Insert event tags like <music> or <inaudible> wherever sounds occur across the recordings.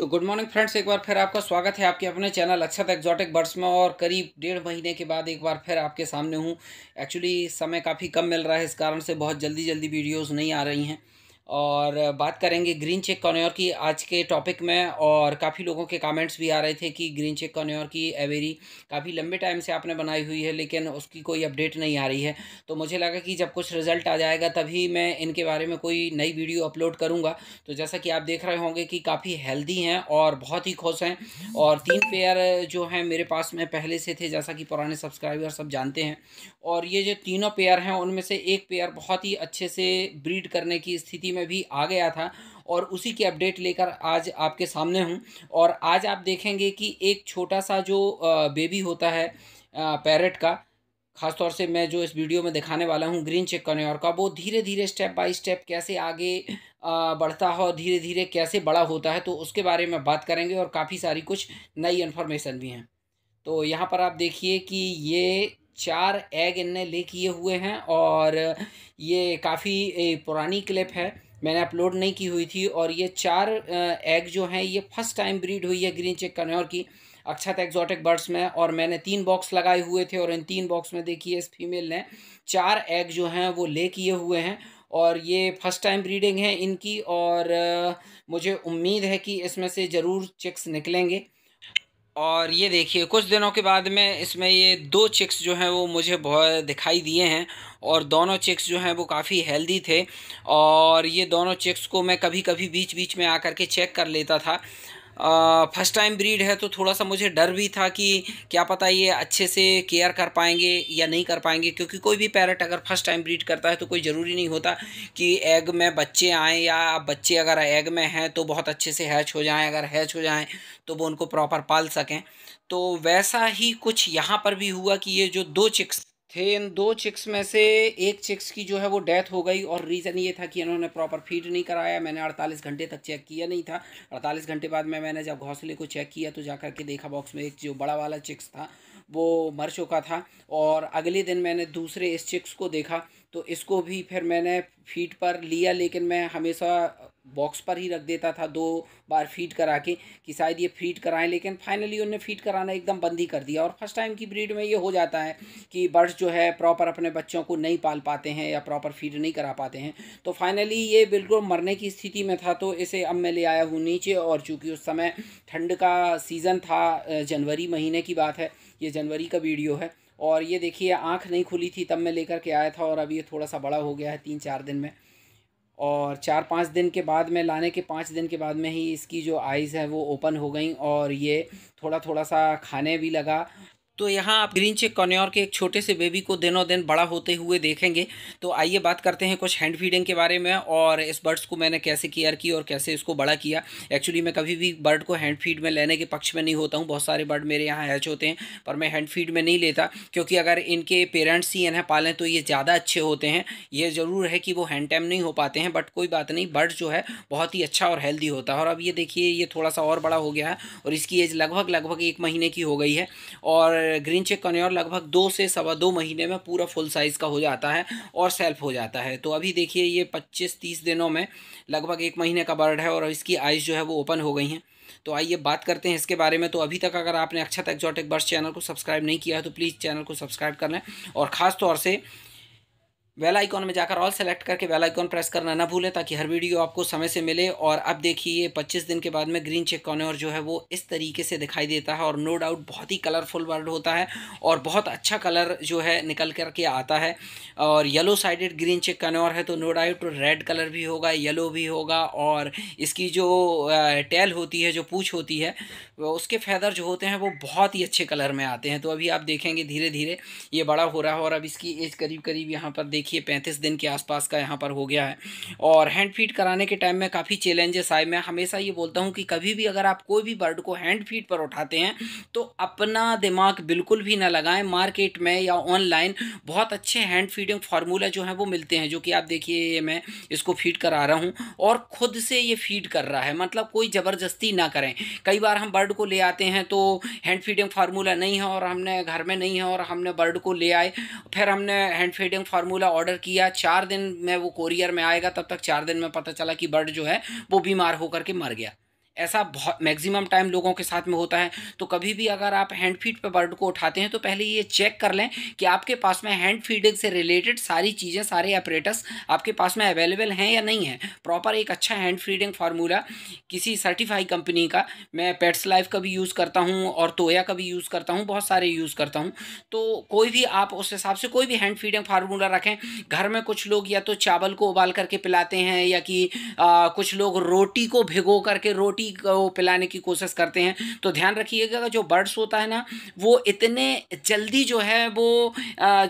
तो good morning friends एक बार फिर आपका स्वागत है आपके अपने चैनल अक्षत एक्जॉटिक बर्ड्स में और करीब डेढ़ महीने के बाद एक बार फिर आपके सामने हूँ एक्चुअली समय काफ़ी कम मिल रहा है इस कारण से बहुत जल्दी जल्दी वीडियोज़ नहीं आ रही हैं और बात करेंगे ग्रीन चेक कॉन्योर की आज के टॉपिक में और काफ़ी लोगों के कमेंट्स भी आ रहे थे कि ग्रीन चेक कॉन्योर की एवेरी काफ़ी लंबे टाइम से आपने बनाई हुई है लेकिन उसकी कोई अपडेट नहीं आ रही है तो मुझे लगा कि जब कुछ रिजल्ट आ जाएगा तभी मैं इनके बारे में कोई नई वीडियो अपलोड करूँगा तो जैसा कि आप देख रहे होंगे कि काफ़ी हेल्दी हैं और बहुत ही खुश हैं और तीन पेयर जो हैं मेरे पास में पहले से थे जैसा कि पुराने सब्सक्राइबर सब जानते हैं और ये जो तीनों पेयर हैं उनमें से एक पेयर बहुत ही अच्छे से ब्रीड करने की स्थिति में में भी आ गया था और उसी की अपडेट लेकर आज आपके सामने हूँ और आज आप देखेंगे कि एक छोटा सा जो बेबी होता है पैरट का खासतौर से मैं जो इस वीडियो में दिखाने वाला हूँ ग्रीन चेक और का वो धीरे धीरे स्टेप बाय स्टेप कैसे आगे बढ़ता है और धीरे धीरे कैसे बड़ा होता है तो उसके बारे में बात करेंगे और काफ़ी सारी कुछ नई इन्फॉर्मेशन भी हैं तो यहाँ पर आप देखिए कि ये चार एग इनने ले किए हुए हैं और ये काफ़ी पुरानी क्लिप है मैंने अपलोड नहीं की हुई थी और ये चार एग जो हैं ये फर्स्ट टाइम ब्रीड हुई है ग्रीन चेक कन्योर की अक्षत एक्जॉटिक बर्ड्स में और मैंने तीन बॉक्स लगाए हुए थे और इन तीन बॉक्स में देखिए इस फीमेल ने चार एग जो हैं वो ले किए हुए हैं और ये फर्स्ट टाइम ब्रीडिंग है इनकी और मुझे उम्मीद है कि इसमें से ज़रूर चिक्स निकलेंगे और ये देखिए कुछ दिनों के बाद में इसमें ये दो चिक्स जो हैं वो मुझे बहुत दिखाई दिए हैं और दोनों चिक्स जो हैं वो काफ़ी हेल्दी थे और ये दोनों चिक्स को मैं कभी कभी बीच बीच में आकर के चेक कर लेता था फर्स्ट टाइम ब्रीड है तो थोड़ा सा मुझे डर भी था कि क्या पता ये अच्छे से केयर कर पाएंगे या नहीं कर पाएंगे क्योंकि कोई भी पैरट अगर फर्स्ट टाइम ब्रीड करता है तो कोई ज़रूरी नहीं होता कि एग में बच्चे आएँ या बच्चे अगर एग में हैं तो बहुत अच्छे से हैच हो जाएँ अगर हैच हो जाएँ तो वो उनको प्रॉपर पाल सकें तो वैसा ही कुछ यहाँ पर भी हुआ कि ये जो दो चिक्स थे इन दो चिक्स में से एक चिक्स की जो है वो डेथ हो गई और रीज़न ये था कि इन्होंने प्रॉपर फीड नहीं कराया मैंने अड़तालीस घंटे तक चेक किया नहीं था अड़तालीस घंटे बाद में मैंने जब घोंसले को चेक किया तो जाकर के देखा बॉक्स में एक जो बड़ा वाला चिक्स था वो मर चुका था और अगले दिन मैंने दूसरे इस चिक्स को देखा तो इसको भी फिर मैंने फीट पर लिया लेकिन मैं हमेशा बॉक्स पर ही रख देता था दो बार फीट करा के कि शायद ये फीट कराएं लेकिन फाइनली उन्हें फीट कराना एकदम बंद ही कर दिया और फर्स्ट टाइम की ब्रीड में ये हो जाता है कि बर्ड्स जो है प्रॉपर अपने बच्चों को नहीं पाल पाते हैं या प्रॉपर फीड नहीं करा पाते हैं तो फाइनली ये बिल्कुल मरने की स्थिति में था तो इसे अब मैं ले आया हूँ नीचे और चूँकि उस समय ठंड का सीज़न था जनवरी महीने की बात है ये जनवरी का वीडियो है और ये देखिए आँख नहीं खुली थी तब मैं लेकर के आया था और अब ये थोड़ा सा बड़ा हो गया है तीन चार दिन में और चार पाँच दिन के बाद में लाने के पाँच दिन के बाद में ही इसकी जो आइज़ है वो ओपन हो गई और ये थोड़ा थोड़ा सा खाने भी लगा तो यहाँ आप ग्रीन चेक कॉन्योर के एक छोटे से बेबी को दिनों दिन बड़ा होते हुए देखेंगे तो आइए बात करते हैं कुछ हैंड फीडिंग के बारे में और इस बर्ड्स को मैंने कैसे केयर की और कैसे इसको बड़ा किया एक्चुअली मैं कभी भी बर्ड को हैंड फीड में लेने के पक्ष में नहीं होता हूँ बहुत सारे बर्ड मेरे यहाँ हैच होते हैं पर मैं हैंड फीड में नहीं लेता क्योंकि अगर इनके पेरेंट्स ही इन्हें पालें तो ये ज़्यादा अच्छे होते हैं ये ज़रूर है कि वो हैंड टैम नहीं हो पाते हैं बट कोई बात नहीं बर्ड जो है बहुत ही अच्छा और हेल्दी होता है और अब ये देखिए ये थोड़ा सा और बड़ा हो गया है और इसकी एज लगभग लगभग एक महीने की हो गई है और ग्रीन चेक कन्योर लगभग दो से सवा दो महीने में पूरा फुल साइज़ का हो जाता है और सेल्फ हो जाता है तो अभी देखिए ये पच्चीस तीस दिनों में लगभग एक महीने का बर्ड है और इसकी आइज़ जो है वो ओपन हो गई हैं तो आइए बात करते हैं इसके बारे में तो अभी तक अगर आपने अक्षत एक्जॉटिक बर्ड्स चैनल को सब्सक्राइब नहीं किया है तो प्लीज़ चैनल को सब्सक्राइब कर लें और ख़ास तौर से वेल आइकॉन में जाकर ऑल सेलेक्ट करके वेल आइकॉन प्रेस करना ना भूलें ताकि हर वीडियो आपको समय से मिले और अब देखिए पच्चीस दिन के बाद में ग्रीन चेक कॉर्नर जो है वो इस तरीके से दिखाई देता है और नो डाउट बहुत ही कलरफुल वर्ड होता है और बहुत अच्छा कलर जो है निकल करके आता है और yellow sided green cheek conure है तो नो डाउट रेड कलर भी होगा येलो भी होगा और इसकी जो टेल होती है जो पूछ होती है उसके फैदर जो होते हैं वो बहुत ही अच्छे कलर में आते हैं तो अभी आप देखेंगे धीरे धीरे ये बड़ा हो रहा है और अब इसकी एज करीब करीब यहाँ पर देखिए देखिए पैंतीस दिन के आसपास का यहाँ पर हो गया है और हैंड फीड कराने के टाइम में काफ़ी चैलेंजेस आए मैं हमेशा ये बोलता हूँ कि कभी भी अगर आप कोई भी बर्ड को हैंड फीड पर उठाते हैं तो अपना दिमाग बिल्कुल भी ना लगाएं मार्केट में या ऑनलाइन बहुत अच्छे हैंड फीडिंग फार्मूला जो हैं वो मिलते हैं जो कि आप देखिए मैं इसको फीड करा रहा हूँ और ख़ुद से ये फीड कर रहा है मतलब कोई ज़बरदस्ती ना करें कई बार हम बर्ड को ले आते हैं तो हैंड फीडिंग फार्मूला नहीं है और हमने घर में नहीं है और हमने बर्ड को ले आए फिर हमने हैंड फीडिंग फार्मूला ऑर्डर किया चार दिन में वो कोरियर में आएगा तब तक चार दिन में पता चला कि बर्ड जो है वो बीमार होकर के मर गया ऐसा बहुत मैक्सिमम टाइम लोगों के साथ में होता है तो कभी भी अगर आप हैंड फीड पे बर्ड को उठाते हैं तो पहले ये चेक कर लें कि आपके पास में हैंड फीडिंग से रिलेटेड सारी चीज़ें सारे ऑपरेटर्स आपके पास में अवेलेबल हैं या नहीं है प्रॉपर एक अच्छा हैंड फीडिंग फार्मूला किसी सर्टिफाई कंपनी का मैं पेट्स लाइफ का भी यूज़ करता हूँ और तोया का भी यूज़ करता हूँ बहुत सारे यूज़ करता हूँ तो कोई भी आप उस हिसाब से कोई भी हैंड फीडिंग फार्मूला रखें घर में कुछ लोग या तो चावल को उबाल करके पिलाते हैं या कि कुछ लोग रोटी को भिगो करके रोटी रोटी को पिलाने की कोशिश करते हैं तो ध्यान रखिएगा जो बर्ड्स होता है ना वो इतने जल्दी जो है वो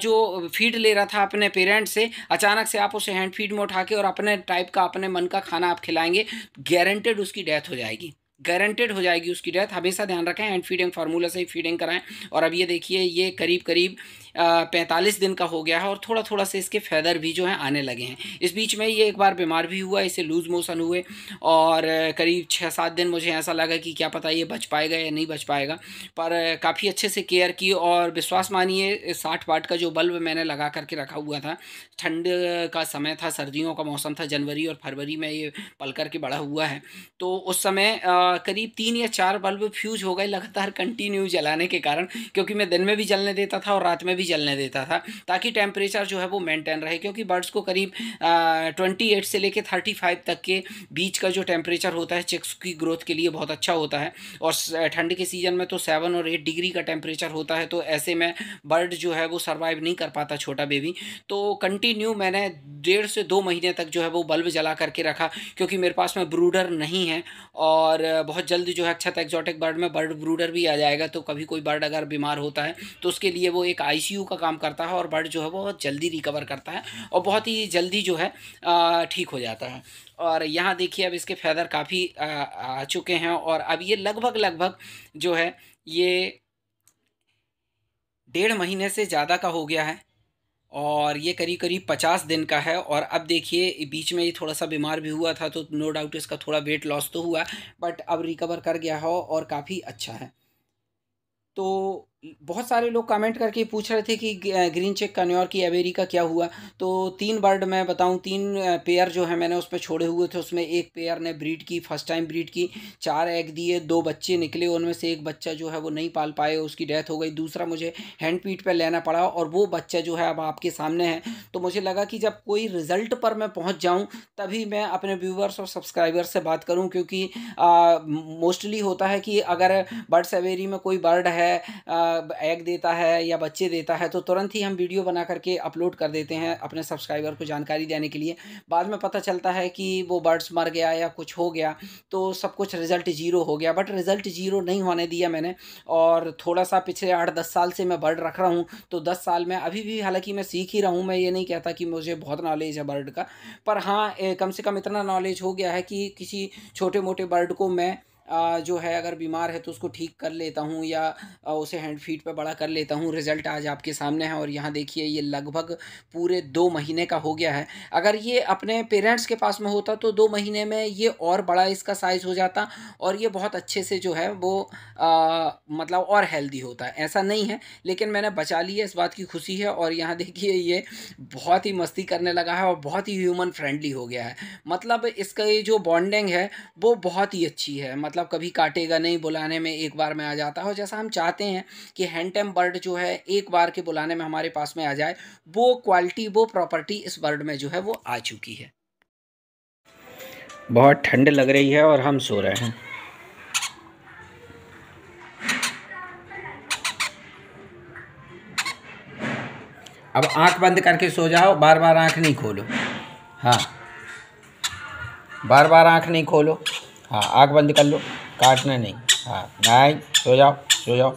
जो फीड ले रहा था अपने पेरेंट्स से अचानक से आप उसे हैंड फीड में उठा के और अपने टाइप का अपने मन का खाना आप खिलाएंगे गारंटेड उसकी डेथ हो जाएगी गारंटेड हो जाएगी उसकी डेथ हमेशा ध्यान रखें हैंड फीडिंग फार्मूला से ही फीडिंग कराएं और अब ये देखिए ये करीब करीब पैंतालीस दिन का हो गया है और थोड़ा थोड़ा से इसके फैदर भी जो है आने लगे हैं इस बीच में ये एक बार बीमार भी हुआ इसे लूज़ मोशन हुए और करीब छः सात दिन मुझे ऐसा लगा कि क्या पता ये बच पाएगा या नहीं बच पाएगा पर काफ़ी अच्छे से केयर की और विश्वास मानिए साठ वाट का जो बल्ब मैंने लगा करके रखा हुआ था ठंड का समय था सर्दियों का मौसम था जनवरी और फरवरी में ये पल करके बड़ा हुआ है तो उस समय करीब तीन या चार बल्ब फ्यूज हो गए लगातार कंटिन्यू जलाने के कारण क्योंकि मैं दिन में भी जलने देता था और रात में भी भी जलने देता था ताकि टेम्परेचर जो है वो मेंटेन रहे क्योंकि बर्ड्स को करीब ट्वेंटी एट से लेकर थर्टी फाइव तक के बीच का जो टेम्परेचर होता है चिक्स की ग्रोथ के लिए बहुत अच्छा होता है और ठंड के सीज़न में तो सेवन और एट डिग्री का टेम्परेचर होता है तो ऐसे में बर्ड जो है वो सर्वाइव नहीं कर पाता छोटा बेबी तो कंटिन्यू मैंने डेढ़ से दो महीने तक जो है वो बल्ब जला करके रखा क्योंकि मेरे पास में ब्रूडर नहीं है और बहुत जल्द जो है अच्छा था एक्जॉटिक बर्ड में बर्ड ब्रूडर भी आ जाएगा तो कभी कोई बर्ड अगर बीमार होता है तो उसके लिए वो एक आई आईसीयू का काम करता है और बर्ड जो है बहुत जल्दी रिकवर करता है और बहुत ही जल्दी जो है ठीक हो जाता है और यहाँ देखिए अब इसके फैदर काफ़ी आ चुके हैं और अब ये लगभग लगभग जो है ये डेढ़ महीने से ज़्यादा का हो गया है और ये करीब करीब पचास दिन का है और अब देखिए बीच में ये थोड़ा सा बीमार भी हुआ था तो नो डाउट इसका थोड़ा वेट लॉस तो हुआ बट अब रिकवर कर गया हो और काफ़ी अच्छा है तो बहुत सारे लोग कमेंट करके पूछ रहे थे कि ग्रीन चेक कन्योर की एवेरी का क्या हुआ तो तीन बर्ड मैं बताऊं तीन पेयर जो है मैंने उस पर छोड़े हुए थे उसमें एक पेयर ने ब्रीड की फर्स्ट टाइम ब्रीड की चार एग दिए दो बच्चे निकले उनमें से एक बच्चा जो है वो नहीं पाल पाए उसकी डेथ हो गई दूसरा मुझे हैंड पीट पर लेना पड़ा और वो बच्चा जो है अब आपके सामने है तो मुझे लगा कि जब कोई रिज़ल्ट पर मैं पहुँच जाऊँ तभी मैं अपने व्यूवर्स और सब्सक्राइबर्स से बात करूँ क्योंकि मोस्टली होता है कि अगर बर्ड्स एवेरी में कोई बर्ड है आ, एग देता है या बच्चे देता है तो तुरंत ही हम वीडियो बना करके अपलोड कर देते हैं अपने सब्सक्राइबर को जानकारी देने के लिए बाद में पता चलता है कि वो बर्ड्स मर गया या कुछ हो गया तो सब कुछ रिज़ल्ट ज़ीरो हो गया बट रिज़ल्ट ज़ीरो नहीं होने दिया मैंने और थोड़ा सा पिछले आठ दस साल से मैं बर्ड रख रहा हूँ तो दस साल में अभी भी हालाँकि मैं सीख ही रहा हूँ मैं ये नहीं कहता कि मुझे बहुत नॉलेज है बर्ड का पर हाँ कम से कम इतना नॉलेज हो गया है कि किसी छोटे मोटे बर्ड को मैं जो है अगर बीमार है तो उसको ठीक कर लेता हूँ या उसे हैंड फीट पर बड़ा कर लेता हूँ रिज़ल्ट आज आपके सामने है और यहाँ देखिए ये लगभग पूरे दो महीने का हो गया है अगर ये अपने पेरेंट्स के पास में होता तो दो महीने में ये और बड़ा इसका साइज़ हो जाता और ये बहुत अच्छे से जो है वो आ, मतलब और हेल्दी होता है ऐसा नहीं है लेकिन मैंने बचा लिया इस बात की खुशी है और यहाँ देखिए ये बहुत ही मस्ती करने लगा है और बहुत ही ह्यूमन फ्रेंडली हो गया है मतलब इसका ये जो बॉन्डिंग है वो बहुत ही अच्छी है मतलब मतलब कभी काटेगा नहीं बुलाने में एक बार में आ जाता है और जैसा हम चाहते हैं कि हैंडटेम बर्ड जो है एक बार के बुलाने में हमारे पास में आ जाए वो क्वालिटी वो प्रॉपर्टी इस बर्ड में जो है वो आ चुकी है बहुत ठंड लग रही है और हम सो रहे हैं अब आंख बंद करके सो जाओ बार बार आंख नहीं खोलो हाँ बार बार आंख नहीं खोलो हाँ आग बंद कर लो काटना नहीं हाँ नहीं सो जाओ सो जाओ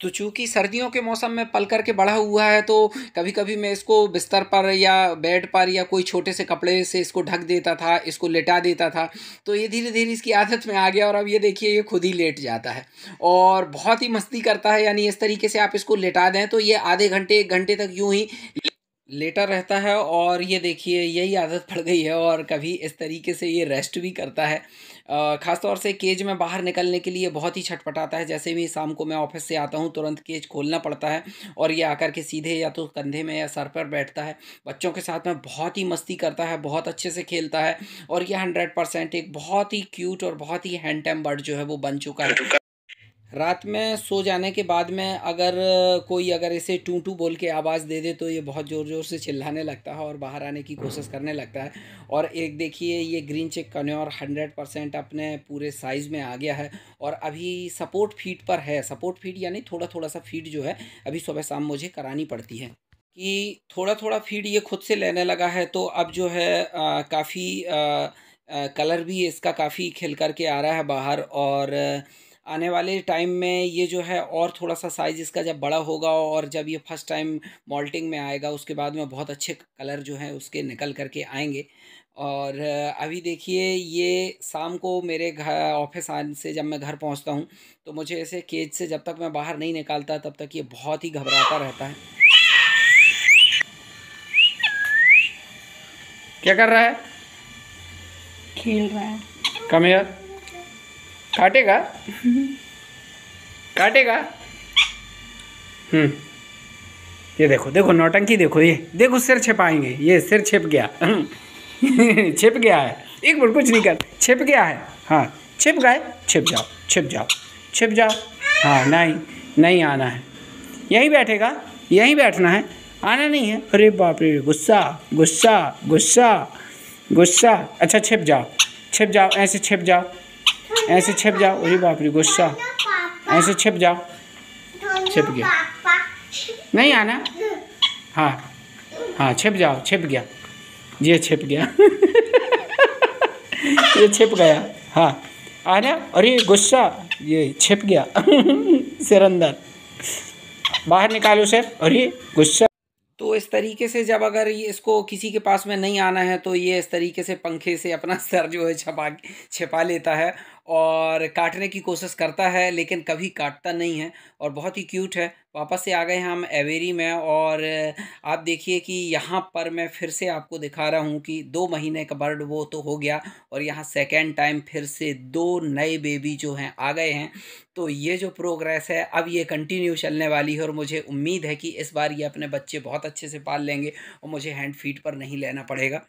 तो चूंकि सर्दियों के मौसम में पल करके बढ़ा हुआ है तो कभी कभी मैं इसको बिस्तर पर या बेड पर या कोई छोटे से कपड़े से इसको ढक देता था इसको लेटा देता था तो ये धीरे धीरे इसकी आदत में आ गया और अब ये देखिए ये खुद ही लेट जाता है और बहुत ही मस्ती करता है यानी इस तरीके से आप इसको लेटा दें तो ये आधे घंटे एक घंटे तक यूँ ही लेटा रहता है और ये देखिए यही आदत पड़ गई है और कभी इस तरीके से ये रेस्ट भी करता है ख़ासतौर से केज में बाहर निकलने के लिए बहुत ही छटपटाता है जैसे भी शाम को मैं ऑफिस से आता हूँ तुरंत केज खोलना पड़ता है और ये आकर के सीधे या तो कंधे में या सर पर बैठता है बच्चों के साथ में बहुत ही मस्ती करता है बहुत अच्छे से खेलता है और ये हंड्रेड परसेंट एक बहुत ही क्यूट और बहुत ही हैंडम बर्ड जो है वो बन चुका है रात में सो जाने के बाद में अगर कोई अगर इसे टू टू बोल के आवाज़ दे दे तो ये बहुत ज़ोर ज़ोर से चिल्लाने लगता है और बाहर आने की कोशिश हम्म। करने लगता है और एक देखिए ये green cheek conure hundred percent अपने पूरे साइज़ में आ गया है और अभी सपोर्ट फीट पर है सपोर्ट फीट यानी थोड़ा थोड़ा सा फीट जो है अभी सुबह शाम मुझे करानी पड़ती है कि थोड़ा थोड़ा फीड ये खुद से लेने लगा है तो अब जो है काफ़ी कलर भी इसका काफ़ी खिल कर के आ रहा है बाहर और आ, आने वाले टाइम में ये जो है और थोड़ा सा साइज़ इसका जब बड़ा होगा और जब ये फर्स्ट टाइम मॉल्टिंग में आएगा उसके बाद में बहुत अच्छे कलर जो है उसके निकल करके आएंगे और अभी देखिए ये शाम को मेरे घर ऑफिस आने से जब मैं घर पहुंचता हूं तो मुझे ऐसे केज से जब तक मैं बाहर नहीं निकालता तब तक ये बहुत ही घबराता रहता है क्या कर रहा है खेल रहा है कमेर काटेगा काटेगा हम्म। ये देखो देखो नौटंकी देखो ये देखो सिर छिपाएंगे ये सिर छिप गया <laughs> छिप गया है एक बार कुछ नहीं कर छिप गया है हाँ छिप गए छिप जाओ छिप जाओ छिप जाओ हाँ नहीं नहीं आना है यहीं बैठेगा यहीं बैठना है आना नहीं है अरे बाप रे गुस्सा गुस्सा गुस्सा गुस्सा अच्छा छिप जाओ छिप जाओ ऐसे छिप जाओ ऐसे छिप जाओ अरे बाप रे गुस्सा ऐसे छिप जाओ छिप गया नहीं आना हाँ हाँ छिप जाओ छिप गया ये छिप गया <laughs> ये छिप गया हाँ आना अरे गुस्सा ये छिप गया <laughs> सिर अंदर बाहर निकालो सर अरे गुस्सा तो इस तरीके से जब अगर ये इसको किसी के पास में नहीं आना है तो ये इस तरीके से पंखे से अपना सर जो है छपा छिपा लेता है और काटने की कोशिश करता है लेकिन कभी काटता नहीं है और बहुत ही क्यूट है वापस से आ गए हम एवेरी में और आप देखिए कि यहाँ पर मैं फिर से आपको दिखा रहा हूँ कि दो महीने का बर्ड वो तो हो गया और यहाँ सेकेंड टाइम फिर से दो नए बेबी जो हैं आ गए हैं तो ये जो प्रोग्रेस है अब ये कंटिन्यू चलने वाली है और मुझे उम्मीद है कि इस बार ये अपने बच्चे बहुत अच्छे से पाल लेंगे और मुझे हैंड फीट पर नहीं लेना पड़ेगा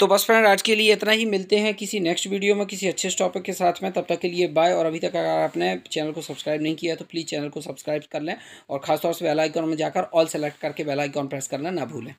तो बस फ्रेंड आज के लिए इतना ही मिलते हैं किसी नेक्स्ट वीडियो में किसी अच्छे टॉपिक के साथ में तब तक के लिए बाय और अभी तक अगर आपने चैनल को सब्सक्राइब नहीं किया तो प्लीज़ चैनल को सब्सक्राइब कर लें और खासतौर से बेल आइकॉन में जाकर ऑल सेलेक्ट करके बेल आइकॉन प्रेस करना ना भूलें